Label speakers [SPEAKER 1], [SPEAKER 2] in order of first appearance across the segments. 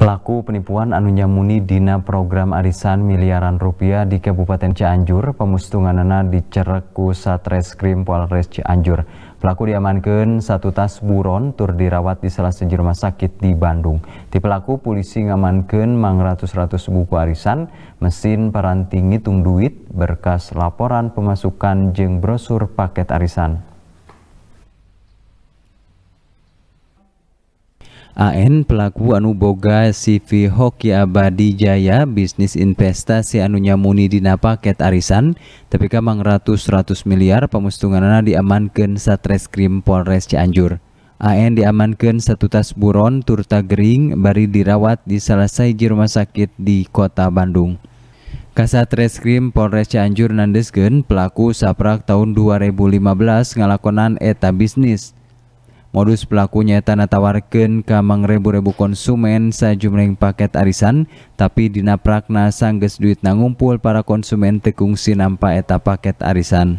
[SPEAKER 1] Pelaku penipuan anu nyamuni dina program arisan miliaran rupiah di Kabupaten Cianjur, pemustunganana di Cereku Satreskrim Polres Cianjur. Pelaku diamankan satu tas buron tur dirawat di salah seji rumah sakit di Bandung. Di pelaku polisi ngamankan mang ratus-ratus buku arisan, mesin peranting hitung duit, berkas laporan pemasukan jeng brosur paket arisan. AN pelaku anu boga CV Hoki Abadi Jaya bisnis investasi anu nyamuni dina paket arisan tapi kamang ratus ratus miliar pemustunganana diamankan Satreskrim Polres Cianjur. AN diamankan satu tas buron turta gering bari dirawat di salah di rumah sakit di kota Bandung. Kasat Reskrim Polres Cianjur Nandesgen pelaku saprak tahun 2015 ngalakonan eta bisnis. Modus pelakunya tanah tawarkan ke mangrebu-rebu konsumen sajumleng paket arisan, tapi dina prakna sangges duit nangumpul para konsumen tekungsi nampa eta paket arisan.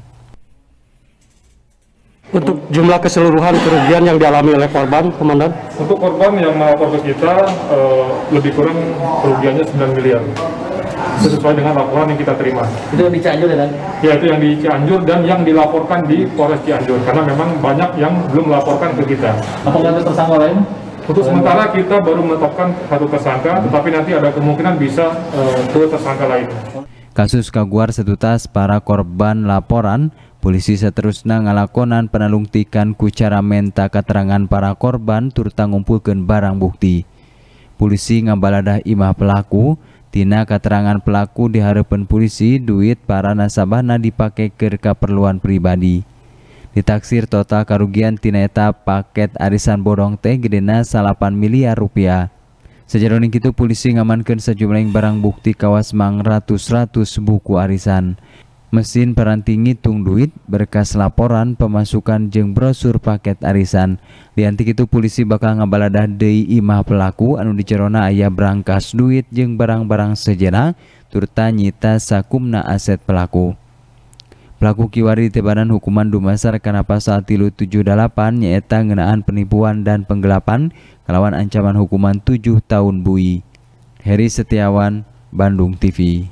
[SPEAKER 2] Untuk jumlah keseluruhan kerugian yang dialami oleh korban, Komandan? Untuk korban yang melapor ke kita, uh, lebih kurang kerugiannya 9 miliar sesuai dengan laporan yang kita terima. Itu yang di Cianjur ya, Dan? Ya, itu yang di Cianjur dan yang dilaporkan di Polres Cianjur, karena memang banyak yang belum melaporkan ke kita. Apakah ada tersangka lain? Untuk sementara kita baru menetapkan satu tersangka, tetapi nanti ada kemungkinan bisa uh, tersangka lain.
[SPEAKER 1] Kasus kaguar setutas para korban laporan, polisi seterusnya ngalakonan penelungtikan kucara menta keterangan para korban turut ngumpulkan barang bukti. Polisi ngambaladah imah pelaku, Tina keterangan pelaku di harapan polisi duit para nasabahna dipakai ke keperluan pribadi. Ditaksir total kerugian tina eta paket arisan bodong teh gedena 8 miliar rupiah. Sejaroning itu polisi ngamankan sejumlah barang bukti kawas mang ratus-ratus buku arisan mesin peranti ngitung duit berkas laporan pemasukan jeng brosur paket arisan di antik itu polisi bakal ngabaladah Dei imah pelaku anu dicerona ayah berangkas duit jeng barang-barang sejenak, turta nyita sakumna aset pelaku pelaku kiwari tebanan hukuman dumasar karena pasal tilu 78 yaitu ngenaan penipuan dan penggelapan kelawan ancaman hukuman 7 tahun bui Heri Setiawan Bandung TV